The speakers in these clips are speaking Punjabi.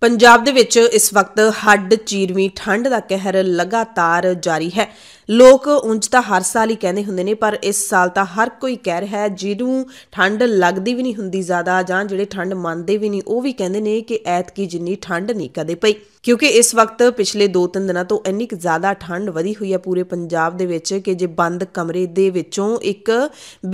ਪੰਜਾਬ ਦੇ ਵਿੱਚ ਇਸ ਵਕਤ ਹੱਡ ਚੀਰਵੀਂ ਠੰਡ ਦਾ ਕਹਿਰ ਲਗਾਤਾਰ ਜਾਰੀ ਹੈ ਲੋਕ ਉਂਝ ਤਾਂ ਹਰ ਸਾਲ ਹੀ ਕਹਿੰਦੇ ਹੁੰਦੇ ਨੇ ਪਰ ਇਸ ਸਾਲ ਤਾਂ ਹਰ ਕੋਈ ਕਹਿ ਰਿਹਾ ਹੈ ਜਿਹਨੂੰ ਠੰਡ ਲੱਗਦੀ ਵੀ ਨਹੀਂ ਹੁੰਦੀ ਜ਼ਿਆਦਾ ਜਾਂ ਜਿਹੜੇ ਠੰਡ ਮੰਨਦੇ ਵੀ ਨਹੀਂ ਉਹ ਵੀ ਕਹਿੰਦੇ ਨੇ ਕਿ ਐਤਕੀ ਜਿੰਨੀ ਠੰਡ ਨਹੀਂ ਕਦੇ ਪਈ ਕਿਉਂਕਿ ਇਸ ਵਕਤ ਪਿਛਲੇ 2-3 ਦਿਨਾਂ ਤੋਂ ਇੰਨੀ ਕਿ ਜ਼ਿਆਦਾ ਠੰਡ ਵਧੀ ਹੋਈ ਹੈ ਪੂਰੇ ਪੰਜਾਬ ਦੇ ਵਿੱਚ ਕਿ ਜੇ ਬੰਦ ਕਮਰੇ ਦੇ ਵਿੱਚੋਂ ਇੱਕ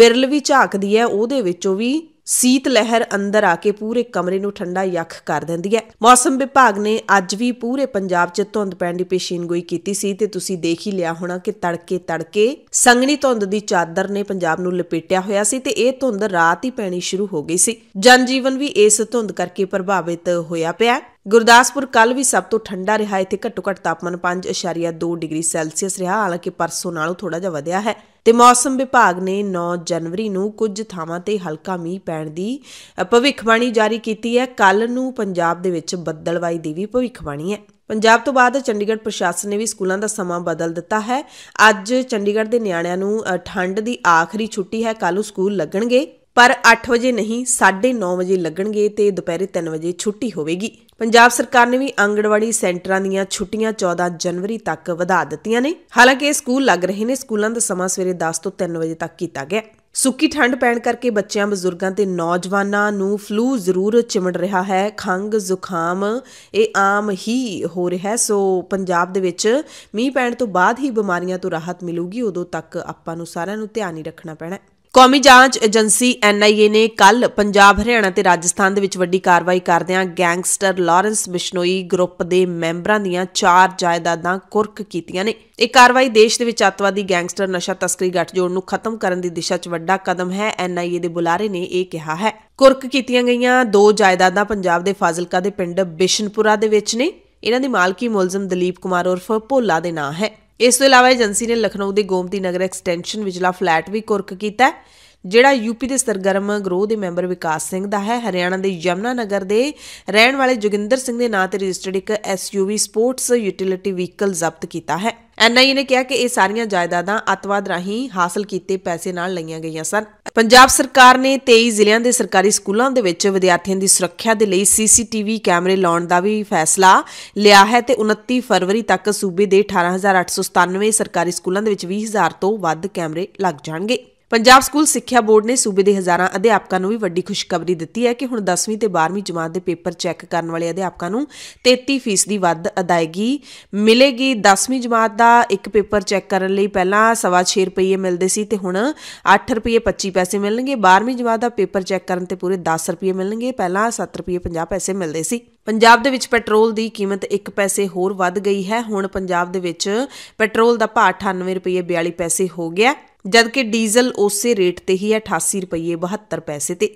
ਬਿਰਲ ਵੀ ਝਾਕਦੀ ਹੈ ਉਹਦੇ ਵਿੱਚੋਂ ਵੀ ਸੀਤ ਲਹਿਰ ਅੰਦਰ ਆ ਕੇ ਪੂਰੇ ਕਮਰੇ ਨੂੰ ਠੰਡਾ ਯਖ ਕਰ ਦਿੰਦੀ ਹੈ ਮੌਸਮ ਵਿਭਾਗ ਨੇ ਅੱਜ ਵੀ ਪੂਰੇ ਪੰਜਾਬ 'ਚ ਧੁੰਦ ਪੈਣ ਦੀ ਪੇਸ਼ੀਨਗੋਈ ਕੀਤੀ ਸੀ ਤੇ ਤੁਸੀਂ ਦੇਖ ਹੀ ਲਿਆ ਹੋਣਾ ਕਿ ਤੜਕੇ ਤੜਕੇ ਸੰਘਣੀ ਧੁੰਦ ਦੀ ਚਾਦਰ ਨੇ ਪੰਜਾਬ ਨੂੰ ਲਪੇਟਿਆ ਹੋਇਆ ਸੀ ਤੇ ਇਹ ਧੁੰਦ ਰਾਤ ਹੀ ਪੈਣੀ ਸ਼ੁਰੂ ਹੋ ਗਈ ਸੀ ਜਨਜੀਵਨ ਵੀ ਇਸ ਧੁੰਦ ਕਰਕੇ ਪ੍ਰਭਾਵਿਤ ਹੋਇਆ ਪਿਆ ਗੁਰਦਾਸਪੁਰ ਕੱਲ ਵੀ ਸਭ ਤੋਂ ਠੰਡਾ ਰਿਹਾ ਇੱਥੇ ਘੱਟੋ-ਘੱਟ ਤਾਪਮਾਨ 5.2 ਡਿਗਰੀ ਸੈਲਸੀਅਸ ਰਿਹਾ ਹਾਲਾਂਕਿ ਪਰਸੋਂ ਨਾਲੋਂ ਥੋੜਾ ਜਿਹਾ ਵਧਿਆ ਹੈ ਤੇ ਮੌਸਮ ਵਿਭਾਗ ਨੇ 9 ਜਨਵਰੀ ਨੂੰ ਕੁਝ ਥਾਵਾਂ ਤੇ ਹਲਕਾ ਮੀਂਹ ਪੈਣ ਦੀ ਭਵਿੱਖਬਾਣੀ ਜਾਰੀ ਕੀਤੀ ਹੈ ਕੱਲ ਨੂੰ ਪੰਜਾਬ ਦੇ ਵਿੱਚ ਬੱਦਲਵਾਈ ਦੀ ਵੀ ਭਵਿੱਖਬਾਣੀ ਹੈ ਪੰਜਾਬ ਤੋਂ ਬਾਅਦ ਚੰਡੀਗੜ੍ਹ ਪ੍ਰਸ਼ਾਸਨ ਨੇ ਵੀ ਸਕੂਲਾਂ ਦਾ ਸਮਾਂ ਬਦਲ ਦਿੱਤਾ ਹੈ ਅੱਜ ਚੰਡੀਗੜ੍ਹ ਦੇ ਨਿਆਣਿਆਂ ਨੂੰ ਠੰਡ ਦੀ ਆਖਰੀ ਛੁੱਟੀ ਹੈ ਕੱਲ ਨੂੰ ਸਕੂਲ ਲੱਗਣਗੇ ਪਰ 8 ਵਜੇ ਨਹੀਂ 9:30 ਵਜੇ ਲੱਗਣਗੇ ਤੇ ਦੁਪਹਿਰੇ 3 ਵਜੇ ਛੁੱਟੀ ਹੋਵੇਗੀ ਪੰਜਾਬ ਸਰਕਾਰ ਨੇ ਵੀ ਆਂਗਣਵਾੜੀ ਸੈਂਟਰਾਂ ਦੀਆਂ ਛੁੱਟੀਆਂ 14 ਜਨਵਰੀ ਤੱਕ ਵਧਾ ਦਿੱਤੀਆਂ ਨੇ ਹਾਲਾਂਕਿ ਸਕੂਲ ਲੱਗ ਰਹੇ ਨੇ ਸਕੂਲਾਂ ਦਾ ਸਮਾਂ ਸਵੇਰੇ 10 ਤੋਂ 3 ਵਜੇ ਤੱਕ ਕੀਤਾ ਗਿਆ ਸੁੱਕੀ ਠੰਡ ਪੈਣ ਕਰਕੇ ਬੱਚਿਆਂ ਬਜ਼ੁਰਗਾਂ ਤੇ ਨੌਜਵਾਨਾਂ ਨੂੰ ਫਲੂ ਜ਼ਰੂਰ ਚਿਮੜ ਰਿਹਾ ਹੈ ਖੰਗ ਜ਼ੁਕਾਮ ਇਹ ਆਮ ਹੀ ਹੋ ਰਿਹਾ ਹੈ ਸੋ ਪੰਜਾਬ ਦੇ ਵਿੱਚ ਮੀਂਹ ਪੈਣ ਤੋਂ ਬਾਅਦ ਹੀ ਬਿਮਾਰੀਆਂ ਤੋਂ ਰਾਹਤ ਮਿਲੂਗੀ ਉਦੋਂ ਤੱਕ ਆਪਾਂ ਨੂੰ ਸਾਰਿਆਂ ਨੂੰ ਧਿਆਨ ਹੀ ਰੱਖਣਾ ਪੈਣਾ ਕੌਮੀ ਜਾਂਚ ਏਜੰਸੀ ਐਨਆਈਏ ਨੇ ਕੱਲ ਪੰਜਾਬ ਹਰਿਆਣਾ ਤੇ ਰਾਜਸਥਾਨ ਦੇ ਵਿੱਚ ਵੱਡੀ ਕਾਰਵਾਈ ਕਰਦਿਆਂ ਗੈਂਗਸਟਰ ਲਾਰੈਂਸ ਬਿਸ਼ਨੋਈ ਗਰੁੱਪ ਦੇ ਮੈਂਬਰਾਂ ਦੀਆਂ ਚਾਰ ਜਾਇਦਾਦਾਂ ਕੁਰਕ ਕੀਤੀਆਂ ਨੇ ਇਹ ਕਾਰਵਾਈ ਦੇਸ਼ ਦੇ ਵਿੱਚ ਅਤਵਾਦੀ ਗੈਂਗਸਟਰ ਨਸ਼ਾ ਤਸਕਰੀ ਗੱਠਜੋੜ ਨੂੰ ਖਤਮ ਕਰਨ ਦੀ ਦਿਸ਼ਾ 'ਚ ਵੱਡਾ ਕਦਮ ਹੈ ਐਨਆਈਏ ਦੇ ਬੁਲਾਰੇ ਨੇ ਇਹ ਕਿਹਾ ਹੈ ਕੁਰਕ ਕੀਤੀਆਂ ਗਈਆਂ ਦੋ ਜਾਇਦਾਦਾਂ ਪੰਜਾਬ ਦੇ ਫਾਜ਼ਿਲਕਾ ਦੇ ਪਿੰਡ ਬਿਸ਼ਨਪੁਰਾ ਦੇ ਵਿੱਚ ਨੇ ਇਹਨਾਂ ਦੀ ਮਾਲਕੀ ਮੁਲਜ਼ਮ ਦਲੀਪ ਕੁਮਾਰ ਉਰਫ ਭੋਲਾ ਦੇ ਨਾਂ ਹੈ ਇਸ ਤੋਂ ਇਲਾਵਾ ਏਜੰਸੀ ਨੇ ਲਖਨਊ ਦੇ ਗੋਮਤੀ ਨਗਰ ਐਕਸਟੈਂਸ਼ਨ ਵਿਚਲਾ ਫਲੈਟ ਵੀ ਕੁਰਕ ਕੀਤਾ ਜਿਹੜਾ ਯੂਪੀ ਦੇ ਸਰਗਰਮ ਗਰੋਹ ਦੇ ਮੈਂਬਰ ਵਿਕਾਸ ਸਿੰਘ ਦਾ ਹੈ ਹਰਿਆਣਾ ਦੇ ਯਮਨਾ ਨਗਰ ਦੇ ਰਹਿਣ ਵਾਲੇ ਜੋਗਿੰਦਰ ਸਿੰਘ ਦੇ ਨਾਂ ਤੇ ਰਜਿਸਟਰਡ ਇੱਕ ਐਸਯੂਵੀ ਸਪੋਰਟਸ ਯੂਟਿਲਿਟੀ ਵਹੀਕਲ ਜ਼ਬਤ ਕੀਤਾ ਹੈ ਐਨਆਈਏ ਨੇ ਕਿਹਾ ਕਿ ਇਹ ਸਾਰੀਆਂ ਜਾਇਦਾਦਾਂ ਅਤਵਾਦ ਰਾਹੀਂ ਹਾਸਲ ਕੀਤੇ ਪੈਸੇ ਨਾਲ ਲਈਆਂ ਗਈਆਂ ਸਨ ਪੰਜਾਬ ਸਰਕਾਰ ਨੇ 23 ਜ਼ਿਲ੍ਹਿਆਂ ਦੇ ਸਰਕਾਰੀ ਸਕੂਲਾਂ ਦੇ ਵਿੱਚ ਵਿਦਿਆਰਥੀਆਂ ਦੀ ਸੁਰੱਖਿਆ ਦੇ ਲਈ ਸੀਸੀਟੀਵੀ ਕੈਮਰੇ ਲਾਉਣ ਦਾ ਵੀ ਫੈਸਲਾ ਲਿਆ ਹੈ ਤੇ 29 ਫਰਵਰੀ ਤੱਕ ਸੂਬੇ ਦੇ 18897 ਸਰਕਾਰੀ ਸਕੂਲਾਂ ਦੇ ਵਿੱਚ 20000 ਤੋਂ ਵੱਧ ਕੈਮਰੇ ਲੱਗ ਜਾਣਗੇ ਪੰਜਾਬ ਸਕੂਲ ਸਿੱਖਿਆ ਬੋਰਡ ਨੇ ਸੂਬੇ ਦੇ ਹਜ਼ਾਰਾਂ ਅਧਿਆਪਕਾਂ ਨੂੰ ਵੀ ਵੱਡੀ ਖੁਸ਼ਖਬਰੀ ਦਿੱਤੀ ਹੈ ਕਿ ਹੁਣ 10ਵੀਂ ਤੇ 12ਵੀਂ ਜਮਾਤ ਦੇ ਪੇਪਰ ਚੈੱਕ ਕਰਨ ਵਾਲੇ ਅਧਿਆਪਕਾਂ ਨੂੰ 33% ਦੀ ਵੱਧ ਅਦਾਇਗੀ ਮਿਲੇਗੀ 10ਵੀਂ ਜਮਾਤ ਦਾ ਇੱਕ ਪੇਪਰ ਚੈੱਕ ਕਰਨ ਲਈ ਪਹਿਲਾਂ 6.5 ਰੁਪਏ ਮਿਲਦੇ ਸੀ ਤੇ ਹੁਣ 8 ਰੁਪਏ 25 ਪੈਸੇ ਮਿਲਣਗੇ 12ਵੀਂ ਜਮਾਤ ਦਾ ਪੇਪਰ ਚੈੱਕ ਕਰਨ ਤੇ ਪੂਰੇ 10 ਰੁਪਏ ਮਿਲਣਗੇ ਪਹਿਲਾਂ 7 ਰੁਪਏ 50 ਪੈਸੇ ਮਿਲਦੇ ਸੀ ਪੰਜਾਬ ਦੇ ਵਿੱਚ ਪੈਟਰੋਲ ਦੀ ਕੀਮਤ 1 ਪੈਸੇ ਹੋਰ ਵੱਧ ਗਈ ਹੈ ਹੁਣ ਪੰਜਾਬ ਦੇ ਵਿੱਚ ਪੈਟਰੋਲ ਦਾ ਭਾਅ 98 ਰੁਪਏ 42 ਪੈਸੇ ਹੋ ਗਿਆ ਜਦਕਿ ਡੀਜ਼ਲ ਉਸੇ ਰੇਟ ਤੇ ਹੀ ਹੈ 88 ਰੁਪਏ 72 ਪੈਸੇ ਤੇ